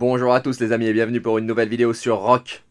Bonjour à tous les amis et bienvenue pour une nouvelle vidéo sur Rock.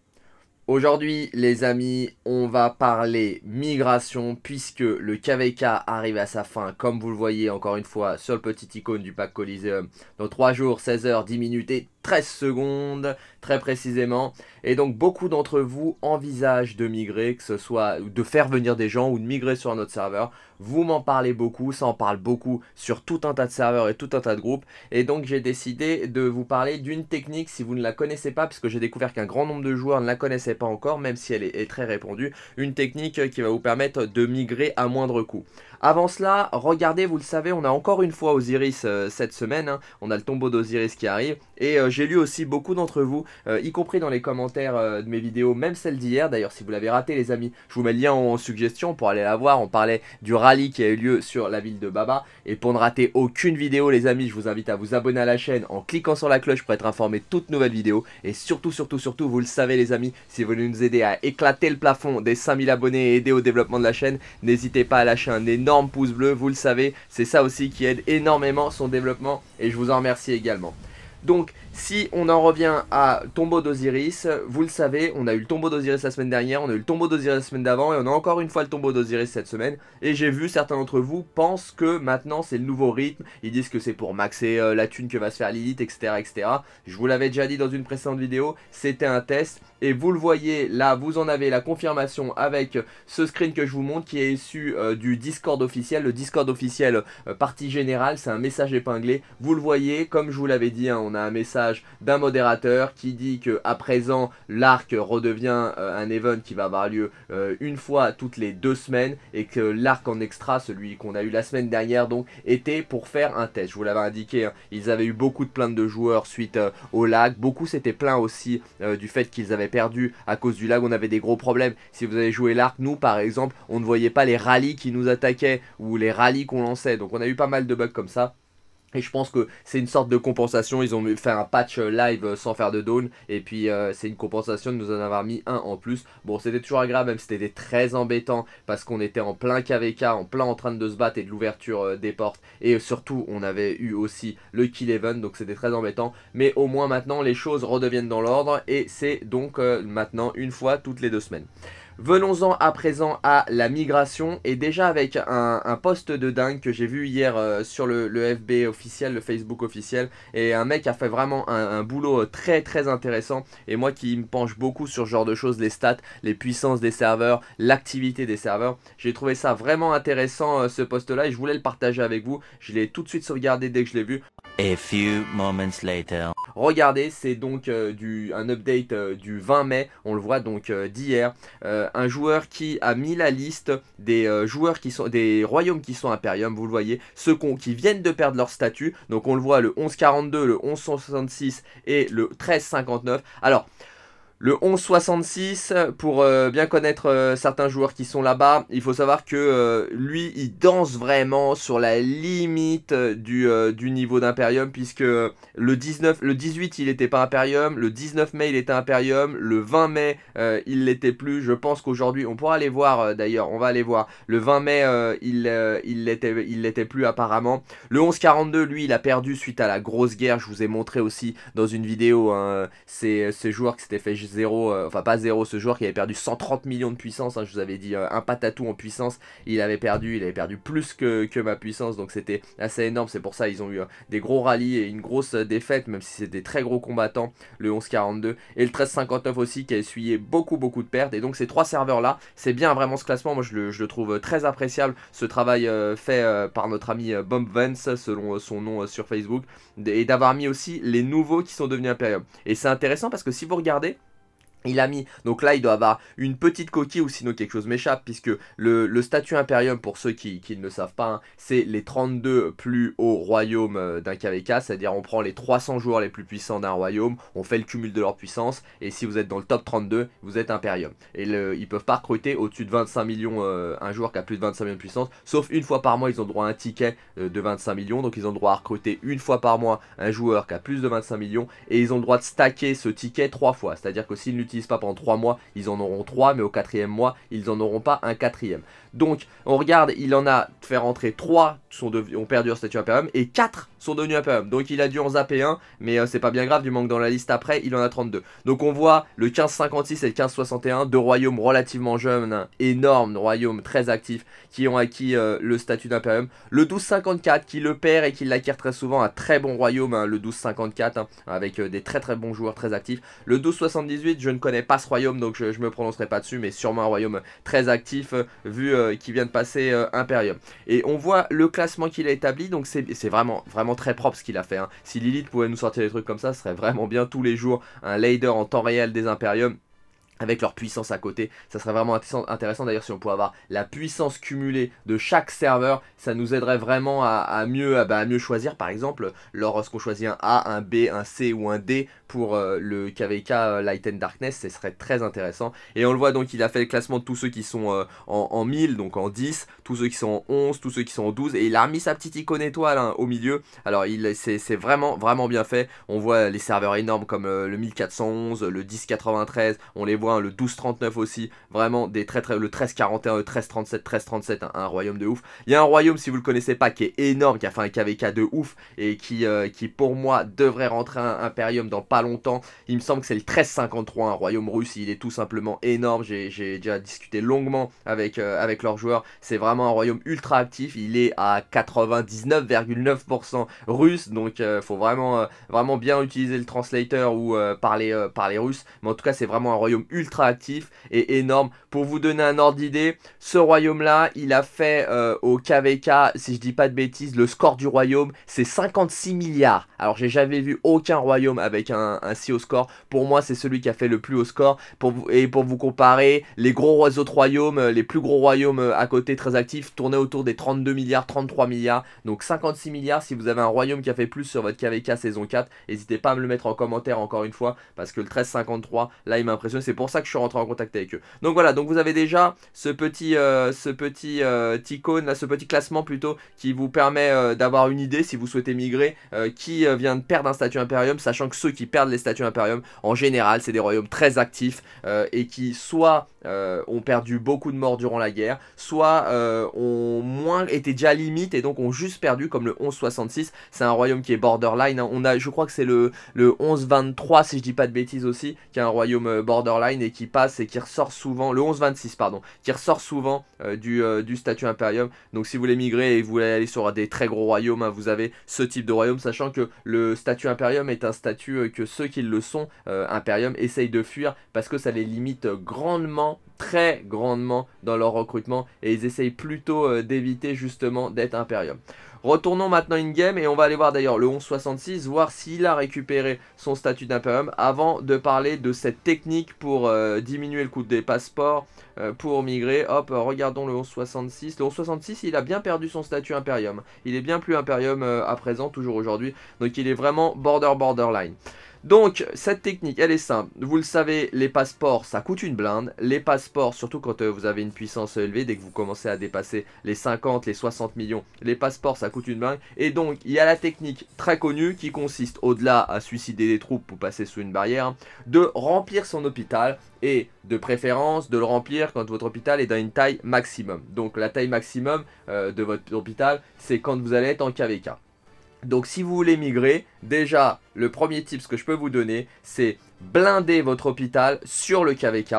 Aujourd'hui les amis, on va parler migration puisque le KVK arrive à sa fin comme vous le voyez encore une fois sur le petit icône du pack Coliseum dans 3 jours, 16h, 10 minutes et 13 secondes, très précisément. Et donc beaucoup d'entre vous envisagent de migrer, que ce soit de faire venir des gens ou de migrer sur un autre serveur. Vous m'en parlez beaucoup, ça en parle beaucoup sur tout un tas de serveurs et tout un tas de groupes. Et donc j'ai décidé de vous parler d'une technique si vous ne la connaissez pas, puisque j'ai découvert qu'un grand nombre de joueurs ne la connaissaient pas encore, même si elle est, très répandue. Une technique qui va vous permettre de migrer à moindre coût. Avant cela, regardez, vous le savez, on a encore une fois Osiris euh, cette semaine. Hein. On a le tombeau d'Osiris qui arrive. Et euh, j'ai lu aussi beaucoup d'entre vous, euh, y compris dans les commentaires de mes vidéos, même celle d'hier. D'ailleurs, si vous l'avez raté, les amis, je vous mets le lien en, suggestion pour aller la voir. On parlait du rallye qui a eu lieu sur la ville de Baba. Et pour ne rater aucune vidéo, les amis, je vous invite à vous abonner à la chaîne en cliquant sur la cloche pour être informé de toutes nouvelles vidéos. Et surtout, surtout, surtout, vous le savez, les amis, si vous voulez nous aider à éclater le plafond des 5000 abonnés et aider au développement de la chaîne, n'hésitez pas à lâcher un énorme pouce pouces bleus, vous le savez, c'est ça aussi qui aide énormément son développement et je vous en remercie également. Donc si on en revient à tombeau d'Osiris, vous le savez, on a eu le tombeau d'Osiris la semaine dernière, on a eu le tombeau d'Osiris la semaine d'avant et on a encore une fois le tombeau d'Osiris cette semaine. Et j'ai vu certains d'entre vous pensent que maintenant c'est le nouveau rythme, ils disent que c'est pour maxer euh, la thune que va se faire Lilith, etc. etc. Je vous l'avais déjà dit dans une précédente vidéo, c'était un test et vous le voyez là, vous en avez la confirmation avec ce screen que je vous montre qui est issu euh, du Discord officiel, le Discord officiel euh, partie générale, c'est un message épinglé. Vous le voyez, comme je vous l'avais dit, hein, on a un message d'un modérateur qui dit que à présent l'arc redevient euh, un event qui va avoir lieu euh, une fois toutes les deux semaines et que l'arc en extra, celui qu'on a eu la semaine dernière donc, était pour faire un test. Je vous l'avais indiqué, hein, ils avaient eu beaucoup de plaintes de joueurs suite euh, au lag, beaucoup s'étaient plaints aussi du fait qu'ils avaient perdu à cause du lag, on avait des gros problèmes. Si vous avez joué l'arc, nous par exemple, on ne voyait pas les rallyes qui nous attaquaient ou les rallyes qu'on lançait, donc on a eu pas mal de bugs comme ça. Et je pense que c'est une sorte de compensation. Ils ont fait un patch euh, live euh, sans faire de down. Et puis euh, c'est une compensation de nous en avoir mis un en plus. Bon, c'était toujours agréable, même c'était très embêtant. Parce qu'on était en plein KVK, en plein en train de se battre et de l'ouverture des portes. Et surtout, on avait eu aussi le kill event. Donc c'était très embêtant. Mais au moins maintenant, les choses redeviennent dans l'ordre. Et c'est donc maintenant une fois toutes les deux semaines. Venons-en à présent à la migration et déjà avec un, un post de dingue que j'ai vu hier euh, sur le, FB officiel, le Facebook officiel et un mec a fait vraiment un, boulot euh, très très intéressant et moi qui me penche beaucoup sur ce genre de choses, les stats, les puissances des serveurs, l'activité des serveurs, j'ai trouvé ça vraiment intéressant euh, ce poste là et je voulais le partager avec vous, je l'ai tout de suite sauvegardé dès que je l'ai vu. A few moments later. Regardez, c'est donc du, un update du 20 mai, on le voit donc d'hier. Euh, un joueur qui a mis la liste des euh, joueurs qui sont des royaumes qui sont Imperium, vous le voyez, ceux qui viennent de perdre leur statut. Donc on le voit le 1142, le 1166 et le 1359. Alors le 1166 pour euh, bien connaître euh, certains joueurs qui sont là-bas. Il faut savoir que euh, lui, il danse vraiment sur la limite du, du niveau d'Imperium puisque le le 18 il n'était pas Imperium, le 19 mai il était Imperium, le 20 mai il l'était plus. Je pense qu'aujourd'hui on pourra aller voir d'ailleurs, on va aller voir. Le 20 mai il il l'était il plus apparemment. Le 1142 lui il a perdu suite à la grosse guerre. Je vous ai montré aussi dans une vidéo hein, ces, joueurs qui s'étaient fait 0 euh, enfin pas 0 ce joueur qui avait perdu 130 millions de puissance, hein, je vous avais dit euh, un patatou en puissance, il avait perdu, il avait perdu plus que, ma puissance, donc c'était assez énorme, c'est pour ça ils ont eu euh, des gros rallyes et une grosse défaite, même si c'était des très gros combattants, le 11-42 et le 13-59 aussi qui a essuyé beaucoup beaucoup de pertes, et donc ces trois serveurs là, c'est bien vraiment ce classement, moi je le, je le trouve très appréciable, ce travail fait par notre ami Bomb Vance, selon son nom sur Facebook, et d'avoir mis aussi les nouveaux qui sont devenus Imperium. Et c'est intéressant parce que si vous regardez, il a mis, donc là il doit avoir une petite coquille ou sinon quelque chose m'échappe puisque le, statut impérium pour ceux qui, ne le savent pas, hein, c'est les 32 plus hauts royaumes euh, d'un KVK, c'est-à-dire on prend les 300 joueurs les plus puissants d'un royaume, on fait le cumul de leur puissance et si vous êtes dans le top 32, vous êtes impérium. Et le, ils peuvent pas recruter au-dessus de 25 millions euh, un joueur qui a plus de 25 millions de puissance, sauf une fois par mois ils ont droit à un ticket euh, de 25 millions, donc ils ont droit à recruter une fois par mois un joueur qui a plus de 25 millions et ils ont le droit de stacker ce ticket trois fois, c'est-à-dire que s'ils l'utilisent pas pendant trois mois, ils en auront trois, mais au quatrième mois, ils en auront pas un quatrième. Donc, on regarde, il en a fait rentrer 3 sont ont perdu leur statut Imperium et 4 sont devenus Imperium. Donc, il a dû en zapper 1, mais euh, c'est pas bien grave, du manque dans la liste après, il en a 32. Donc, on voit le 1556 et le 1561, deux royaumes relativement jeunes, énormes royaumes très actifs qui ont acquis euh, le statut d'Imperium. Le 1254 qui le perd et qui l'acquiert très souvent, un très bon royaume, hein, le 1254, hein, avec euh, des très très bons joueurs très actifs. Le 1278, je ne connais pas ce royaume, donc je, je me prononcerai pas dessus, mais sûrement un royaume très actif, vu euh, qui vient de passer euh, Imperium. Et on voit le classement qu'il a établi, donc c'est vraiment, vraiment très propre ce qu'il a fait. Hein. Si Lilith pouvait nous sortir des trucs comme ça, ce serait vraiment bien tous les jours un leader en temps réel des Imperium avec leur puissance à côté. Ça serait vraiment intéressant d'ailleurs si on pouvait avoir la puissance cumulée de chaque serveur. Ça nous aiderait vraiment à, mieux, bah, à, mieux choisir par exemple lorsqu'on choisit un A, un B, un C ou un D pour euh, le KVK euh, Light and Darkness. Ce serait très intéressant. Et on le voit donc il a fait le classement de tous ceux qui sont euh, en, 1000, donc en 10, tous ceux qui sont en 11, tous ceux qui sont en 12. Et il a remis sa petite icône étoile hein, au milieu. Alors il c'est vraiment vraiment bien fait. On voit les serveurs énormes comme le 1411, le 1093. On les voit Hein, le 12-39 aussi, vraiment des très très, le 13-41, le 13-37, 13-37, un royaume de ouf. Il y a un royaume, si vous le connaissez pas, qui est énorme, qui a fait un KVK de ouf, et qui, euh, qui pour moi devrait rentrer un Imperium dans pas longtemps. Il me semble que c'est le 1353. un royaume russe, il est tout simplement énorme, j'ai déjà discuté longuement avec, euh, avec leurs joueurs, c'est vraiment un royaume ultra actif, il est à 99,9% russe, donc il euh, faut vraiment, vraiment bien utiliser le translator ou parler, parler russe, mais en tout cas c'est vraiment un royaume ultra ultra actif et énorme. Pour vous donner un ordre d'idée, ce royaume-là, il a fait euh, au KVK, si je dis pas de bêtises, le score du royaume, c'est 56 milliards. Alors j'ai jamais vu aucun royaume avec un, si haut score. Pour moi, c'est celui qui a fait le plus haut score. Pour vous, et pour vous comparer, les gros autres royaumes, euh, les plus gros royaumes euh, à côté très actifs, tournaient autour des 32 milliards, 33 milliards. Donc 56 milliards, si vous avez un royaume qui a fait plus sur votre KVK saison 4, n'hésitez pas à me le mettre en commentaire encore une fois, parce que le 1353, là, il m'impressionne. C'est pour pour ça que je suis rentré en contact avec eux. Donc voilà, donc vous avez déjà ce petit, euh, ce petit euh, icône, ce petit classement plutôt, qui vous permet euh, d'avoir une idée si vous souhaitez migrer, qui vient de perdre un statut impérium, sachant que ceux qui perdent les statuts Imperium, en général, c'est des royaumes très actifs et qui soit euh, ont perdu beaucoup de morts durant la guerre, soit euh, ont moins été déjà limite et donc ont juste perdu comme le 1166. C'est un royaume qui est borderline. Hein. On a, je crois que c'est le, le 1123 si je dis pas de bêtises aussi, qui est un royaume euh, borderline et qui passe et qui ressort souvent le 1126 pardon, qui ressort souvent du, du statut impérium. Donc si vous voulez migrer et vous voulez aller sur des très gros royaumes, hein, vous avez ce type de royaume, sachant que le statut impérium est un statut que ceux qui le sont imperium essayent de fuir parce que ça les limite grandement très grandement dans leur recrutement et ils essayent plutôt euh, d'éviter justement d'être Imperium. Retournons maintenant in-game et on va aller voir d'ailleurs le 1166, voir s'il a récupéré son statut d'Imperium avant de parler de cette technique pour euh, diminuer le coût des passeports, euh, pour migrer. Hop, regardons le 1166. Le 1166, il a bien perdu son statut Imperium. Il est bien plus Imperium à présent, toujours aujourd'hui. Donc il est vraiment border borderline. Donc, cette technique, elle est simple. Vous le savez, les passeports, ça coûte une blinde. Les passeports, surtout quand euh, vous avez une puissance élevée, dès que vous commencez à dépasser les 50, les 60 millions, les passeports, ça coûte une blinde. Et donc, il y a la technique très connue qui consiste, au-delà à suicider des troupes pour passer sous une barrière, de remplir son hôpital et de préférence de le remplir quand votre hôpital est dans une taille maximum. Donc la taille maximum euh, de votre hôpital, c'est quand vous allez être en KVK. Donc si vous voulez migrer, déjà le premier tip que je peux vous donner, c'est blinder votre hôpital sur le KVK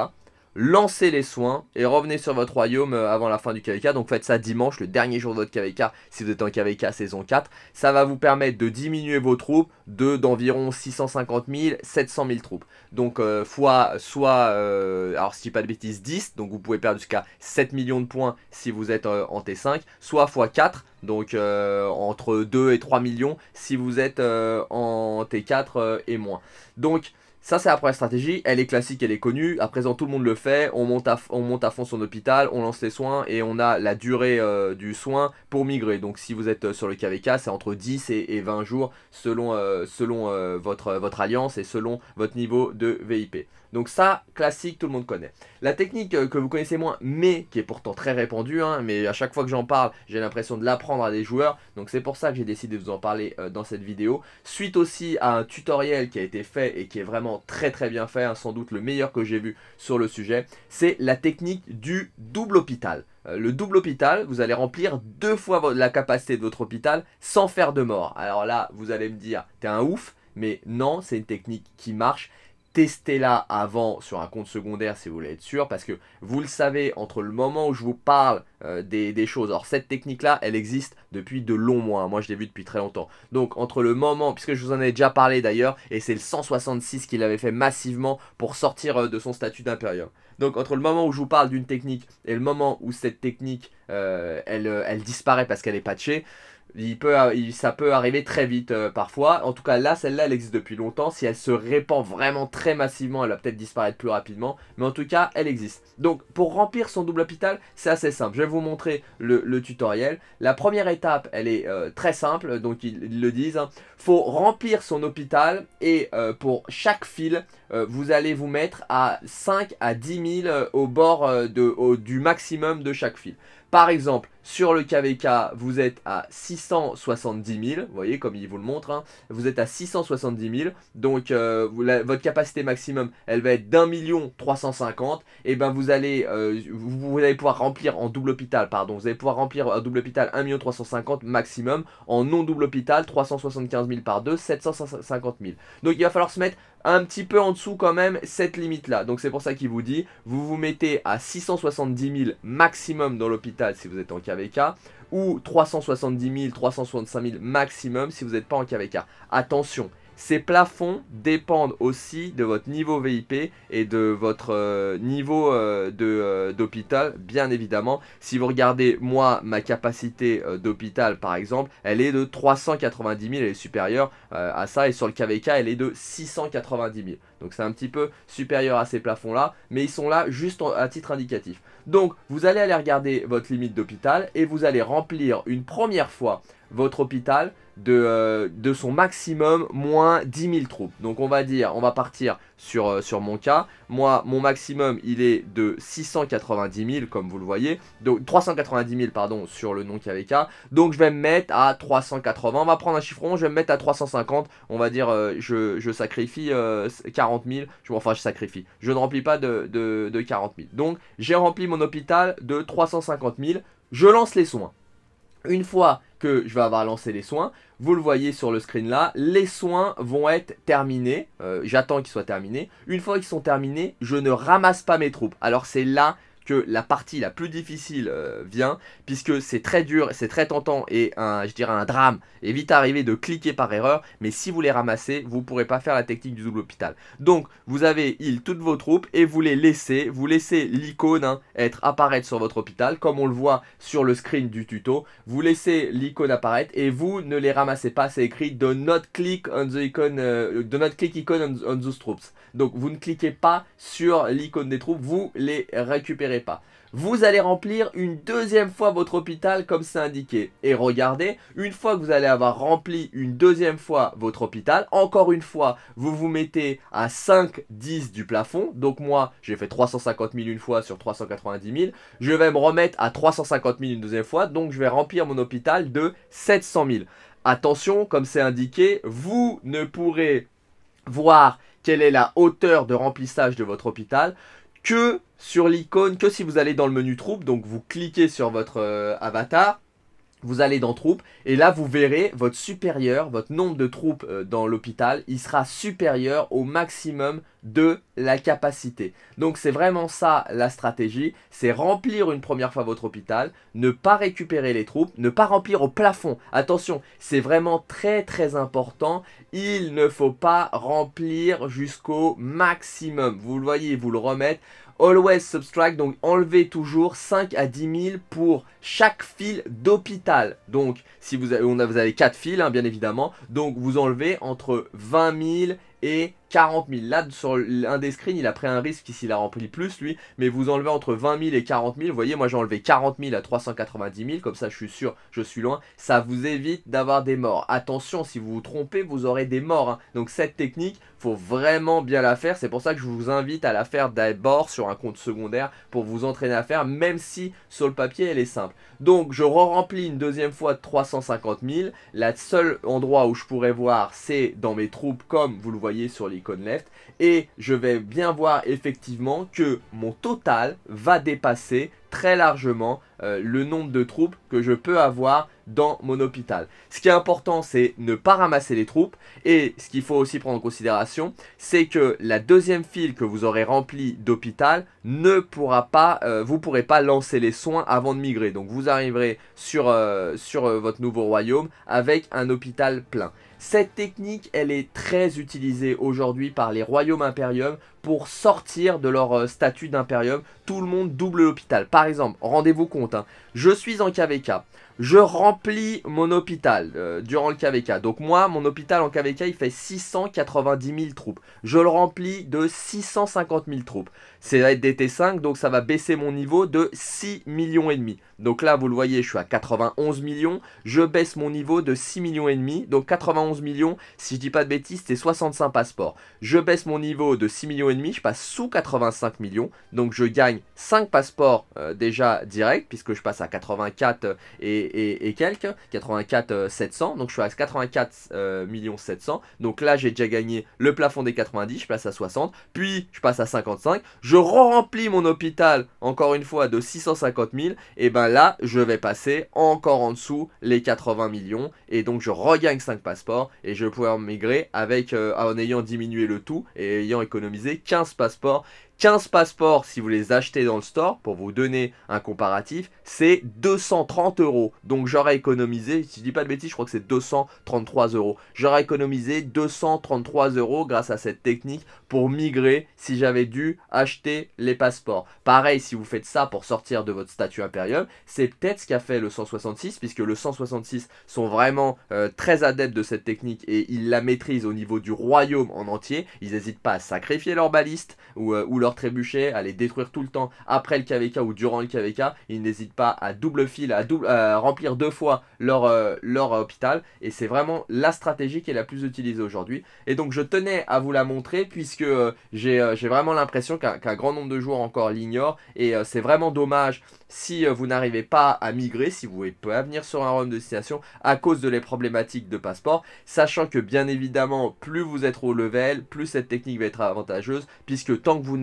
lancez les soins et revenez sur votre royaume euh, avant la fin du KVK. Donc faites ça dimanche, le dernier jour de votre KVK, si vous êtes en KVK saison 4. Ça va vous permettre de diminuer vos troupes de d'environ 650 000, 700 000 troupes. Donc euh, fois soit, euh, alors si je dis pas de bêtises, 10, donc vous pouvez perdre jusqu'à 7 millions de points si vous êtes en T5, soit fois 4, donc entre 2 et 3 millions si vous êtes en T4 et moins. Donc ça, c'est la première stratégie. Elle est classique, elle est connue. À présent, tout le monde le fait. On monte à, on monte à fond son hôpital, on lance les soins et on a la durée euh, du soin pour migrer. Donc, si vous êtes euh, sur le KVK, c'est entre 10 et, 20 jours selon, euh, selon votre, votre alliance et selon votre niveau de VIP. Donc ça, classique, tout le monde connaît. La technique euh, que vous connaissez moins, mais qui est pourtant très répandue, hein, mais à chaque fois que j'en parle, j'ai l'impression de l'apprendre à des joueurs, donc c'est pour ça que j'ai décidé de vous en parler euh, dans cette vidéo. Suite aussi à un tutoriel qui a été fait et qui est vraiment très très bien fait, hein, sans doute le meilleur que j'ai vu sur le sujet, c'est la technique du double hôpital euh, le double hôpital, vous allez remplir deux fois la capacité de votre hôpital sans faire de mort. Alors là, vous allez me dire, t'es un ouf, mais non, c'est une technique qui marche testez-la avant sur un compte secondaire si vous voulez être sûr, parce que vous le savez, entre le moment où je vous parle euh, des, choses, alors cette technique-là, elle existe depuis de longs mois, hein. moi je l'ai vu depuis très longtemps. Donc entre le moment, puisque je vous en ai déjà parlé d'ailleurs, et c'est le 166 qu'il avait fait massivement pour sortir euh, de son statut d'impérium. Donc entre le moment où je vous parle d'une technique et le moment où cette technique, euh, elle, elle disparaît parce qu'elle est patchée, il peut, ça peut arriver très vite euh, parfois. En tout cas, là, celle-là, elle existe depuis longtemps. Si elle se répand vraiment très massivement, elle va peut-être disparaître plus rapidement. Mais en tout cas, elle existe. Donc, pour remplir son double hôpital, c'est assez simple. Je vais vous montrer le, tutoriel. La première étape, elle est euh, très simple. Donc, ils, le disent. Il hein. faut remplir son hôpital. Et euh, pour chaque fil, vous allez vous mettre à 5 à 10 000 au bord du maximum de chaque fil. Par exemple, sur le KVK, vous êtes à 670 000. Vous voyez, comme il vous le montre, hein. vous êtes à 670 000. Donc, euh, votre capacité maximum, elle va être d'un million 350. Et ben, vous allez, euh, vous, allez pouvoir remplir en double hôpital, pardon. Vous allez pouvoir remplir en euh, double hôpital 1 million 350 maximum. En non double hôpital, 375 000 par 2, 750 000. Donc, il va falloir se mettre un petit peu en dessous quand même cette limite là. Donc c'est pour ça qu'il vous dit, vous vous mettez à 670 000 maximum dans l'hôpital si vous êtes en KVK ou 370 000, 365 000 maximum si vous n'êtes pas en KVK. Attention, ces plafonds dépendent aussi de votre niveau VIP et de votre euh, niveau euh, euh, d'hôpital, bien évidemment. Si vous regardez, moi, ma capacité d'hôpital, par exemple, elle est de 390 000, elle est supérieure à ça. Et sur le KVK, elle est de 690 000. Donc c'est un petit peu supérieur à ces plafonds-là, mais ils sont là juste à titre indicatif. Donc vous allez aller regarder votre limite d'hôpital et vous allez remplir une première fois votre hôpital euh, de, son maximum moins 10 000 troupes. Donc on va dire, on va partir sur, euh, mon cas. Moi, mon maximum, il est de 690 000, comme vous le voyez. Donc 390 000, pardon, sur le nom KVK. Donc je vais me mettre à 380. On va prendre un chiffre je vais me mettre à 350. On va dire, euh, je, sacrifie 40 000. enfin, je sacrifie. Je ne remplis pas de 40 000. Donc j'ai rempli mon hôpital de 350 000. Je lance les soins. Une fois que je vais avoir lancé les soins, vous le voyez sur le screen là, les soins vont être terminés, euh, j'attends qu'ils soient terminés. Une fois qu'ils sont terminés, je ne ramasse pas mes troupes. Alors c'est là la partie la plus difficile euh, vient, puisque c'est très dur, c'est très tentant et un, je dirais un drame est vite arrivé de cliquer par erreur, mais si vous les ramassez, vous ne pourrez pas faire la technique du double hôpital. Donc vous avez heal toutes vos troupes et vous les laissez, vous laissez l'icône hein, être apparaître sur votre hôpital, comme on le voit sur le screen du tuto, vous laissez l'icône apparaître et vous ne les ramassez pas, c'est écrit do not click on the icon, euh, do not click icon on, on those troops. Donc vous ne cliquez pas sur l'icône des troupes, vous les récupérez pas. Vous allez remplir une deuxième fois votre hôpital comme c'est indiqué. Et regardez, une fois que vous allez avoir rempli une deuxième fois votre hôpital, encore une fois, vous vous mettez à 5, 10 du plafond. Donc moi, j'ai fait 350 000 une fois sur 390 000. Je vais me remettre à 350 000 une deuxième fois. Donc je vais remplir mon hôpital de 700 000. Attention, comme c'est indiqué, vous ne pourrez voir quelle est la hauteur de remplissage de votre hôpital que sur l'icône, que si vous allez dans le menu troupe, donc vous cliquez sur votre euh, avatar, vous allez dans troupes et là vous verrez votre supérieur, votre nombre de troupes euh, dans l'hôpital, il sera supérieur au maximum de la capacité. Donc c'est vraiment ça la stratégie, c'est remplir une première fois votre hôpital, ne pas récupérer les troupes, ne pas remplir au plafond. Attention, c'est vraiment très très important, il ne faut pas remplir jusqu'au maximum. Vous le voyez, vous le remettez. Always subtract, donc enlevez toujours 5 à 10 000 pour chaque fil d'hôpital. Donc, si vous avez, on a, vous avez 4 fils, hein, bien évidemment, donc vous enlevez entre 20 000 et 40 000. Là, sur l'un des screens, il a pris un risque ici, il a rempli plus, lui. Mais vous enlevez entre 20 000 et 40 000. Vous voyez, moi, j'ai enlevé 40 000 à 390 000. Comme ça, je suis sûr, je suis loin. Ça vous évite d'avoir des morts. Attention, si vous vous trompez, vous aurez des morts. Hein. Donc, cette technique, faut vraiment bien la faire. C'est pour ça que je vous invite à la faire d'abord sur un compte secondaire pour vous entraîner à faire, même si sur le papier, elle est simple. Donc, je re-remplis une deuxième fois de 350 000. La seul endroit où je pourrais voir, c'est dans mes troupes, comme vous le voyez sur les et je vais bien voir effectivement que mon total va dépasser très largement euh, le nombre de troupes que je peux avoir dans mon hôpital. Ce qui est important, c'est ne pas ramasser les troupes. Et ce qu'il faut aussi prendre en considération, c'est que la deuxième file que vous aurez remplie d'hôpital ne pourra pas, euh, vous pourrez pas lancer les soins avant de migrer. Donc vous arriverez sur euh, votre nouveau royaume avec un hôpital plein. Cette technique, elle est très utilisée aujourd'hui par les royaumes impériums pour sortir de leur euh, statut d'impérium. Tout le monde double l'hôpital. Par exemple, rendez-vous compte, hein. je suis en KVK je remplis mon hôpital euh, durant le KVK. Donc moi, mon hôpital en KVK, il fait 690 000 troupes. Je le remplis de 650 000 troupes. C'est va être DT5, donc ça va baisser mon niveau de 6 millions et demi. Donc là, vous le voyez, je suis à 91 millions. Je baisse mon niveau de 6 millions et demi. Donc 91 millions, si je dis pas de bêtises, c'est 65 passeports. Je baisse mon niveau de 6 millions et demi, je passe sous 85 millions. Donc je gagne 5 passeports euh, déjà direct, puisque je passe à 84 et et, quelques, 84 700. Euh, donc je suis à 84 euh, millions 700. Donc là j'ai déjà gagné le plafond des 90, je passe à 60, puis je passe à 55. Je remplis mon hôpital encore une fois de 650 000. Et ben là je vais passer encore en dessous les 80 millions et donc je regagne 5 passeports et je vais pouvoir migrer avec euh, en ayant diminué le tout et ayant économisé 15 passeports 15 passeports, si vous les achetez dans le store, pour vous donner un comparatif, c'est 230 euros. Donc j'aurais économisé, si je dis pas de bêtises, je crois que c'est 233 euros. J'aurais économisé 233 euros grâce à cette technique pour migrer si j'avais dû acheter les passeports. Pareil, si vous faites ça pour sortir de votre statut impérium, c'est peut-être ce qu'a fait le 166, puisque le 166 sont vraiment euh, très adeptes de cette technique et ils la maîtrisent au niveau du royaume en entier. Ils n'hésitent pas à sacrifier leur baliste ou, euh, ou leur trébucher, à les détruire tout le temps après le KVK ou durant le KVK. Ils n'hésitent pas à double fil, à, double, euh, remplir deux fois leur, euh, leur hôpital. Et c'est vraiment la stratégie qui est la plus utilisée aujourd'hui. Et donc je tenais à vous la montrer puisque euh, j'ai vraiment l'impression qu'un grand nombre de joueurs encore l'ignore Et c'est vraiment dommage si euh, vous n'arrivez pas à migrer, si vous pouvez pas venir sur un rhum de destination à cause de les problématiques de passeport, sachant que bien évidemment, plus vous êtes au level, plus cette technique va être avantageuse, puisque tant que vous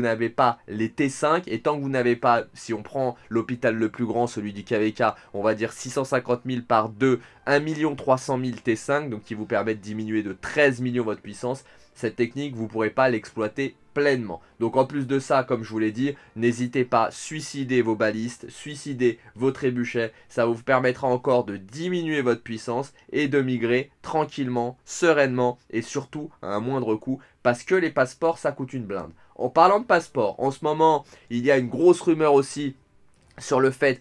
n'avez pas les T5 et tant que vous n'avez pas, si on prend l'hôpital le plus grand, celui du KVK, on va dire 650 000 par 2, 1 300 000 T5, donc qui vous permet de diminuer de 13 millions votre puissance, cette technique, vous ne pourrez pas l'exploiter pleinement. Donc en plus de ça, comme je vous l'ai dit, n'hésitez pas à suicider vos balistes, suicider vos trébuchets, ça vous permettra encore de diminuer votre puissance et de migrer tranquillement, sereinement et surtout à un moindre coût parce que les passeports ça coûte une blinde. En parlant de passeport, en ce moment, il y a une grosse rumeur aussi sur le fait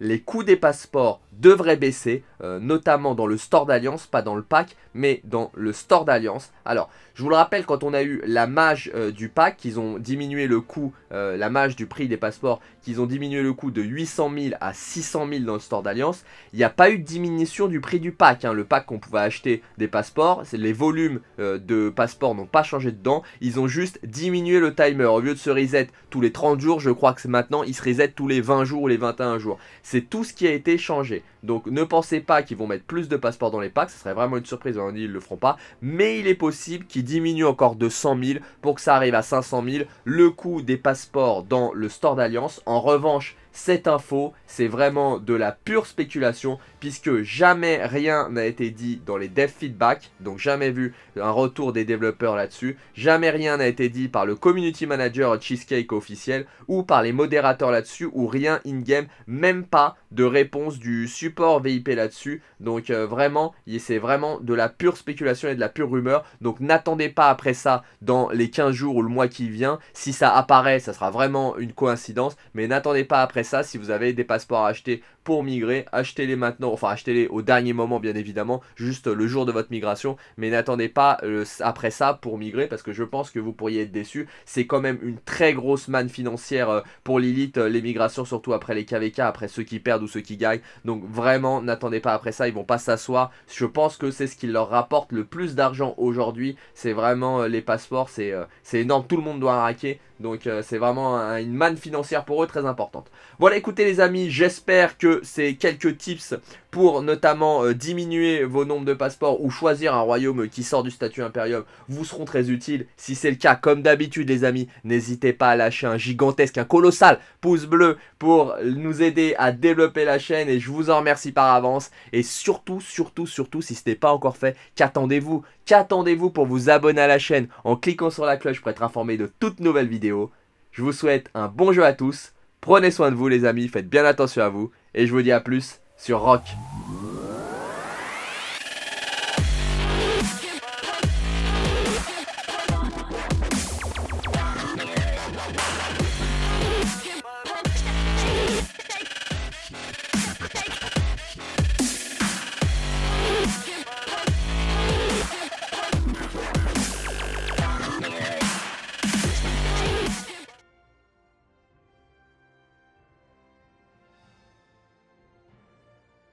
les coûts des passeports devraient baisser, euh, notamment dans le store d'Alliance, pas dans le pack, mais dans le store d'Alliance. Alors, je vous le rappelle, quand on a eu la mage euh, du pack, qu'ils ont diminué le coût, euh, la mage du prix des passeports, qu'ils ont diminué le coût de 800 000 à 600 000 dans le store d'Alliance, il n'y a pas eu de diminution du prix du pack. Hein. Le pack qu'on pouvait acheter des passeports, les volumes de passeports n'ont pas changé dedans, ils ont juste diminué le timer. Au lieu de se reset tous les 30 jours, je crois que c'est maintenant, ils se reset tous les 20 jours ou les 21 jours. C'est tout ce qui a été changé. Donc ne pensez pas qu'ils vont mettre plus de passeports dans les packs, ce serait vraiment une surprise, on dit ils le feront pas. Mais il est possible qu'ils diminuent encore de 100 000 pour que ça arrive à 500 000 le coût des passeports dans le store d'Alliance. En revanche, cette info, c'est vraiment de la pure spéculation puisque jamais rien n'a été dit dans les dev feedback, donc jamais vu un retour des développeurs là-dessus, jamais rien n'a été dit par le community manager Cheesecake officiel ou par les modérateurs là-dessus ou rien in-game, même pas de réponse du support VIP là-dessus. Donc euh, vraiment, c'est vraiment de la pure spéculation et de la pure rumeur. Donc n'attendez pas après ça dans les 15 jours ou le mois qui vient. Si ça apparaît, ça sera vraiment une coïncidence. Mais n'attendez pas après ça. Si vous avez des passeports à acheter, pour migrer. Achetez-les maintenant, enfin achetez-les au dernier moment bien évidemment, juste le jour de votre migration. Mais n'attendez pas euh, après ça pour migrer parce que je pense que vous pourriez être déçu. C'est quand même une très grosse manne financière euh, pour l'élite, euh, les migrations, surtout après les KVK, après ceux qui perdent ou ceux qui gagnent. Donc vraiment, n'attendez pas après ça, ils vont pas s'asseoir. Je pense que c'est ce qui leur rapporte le plus d'argent aujourd'hui. C'est vraiment les passeports, c'est énorme, tout le monde doit raquer. Donc euh, c'est vraiment une manne financière pour eux très importante. Voilà, écoutez les amis, j'espère que ces quelques tips pour notamment euh, diminuer vos nombres de passeports ou choisir un royaume qui sort du statut impérium vous seront très utiles. Si c'est le cas, comme d'habitude les amis, n'hésitez pas à lâcher un gigantesque, un colossal pouce bleu pour nous aider à développer la chaîne et je vous en remercie par avance. Et surtout, surtout, surtout, si ce n'est pas encore fait, qu'attendez-vous Qu'attendez-vous pour vous abonner à la chaîne en cliquant sur la cloche pour être informé de toutes nouvelles vidéos je vous souhaite un bon jeu à tous. Prenez soin de vous les amis, faites bien attention à vous. Et je vous dis à plus sur Rock.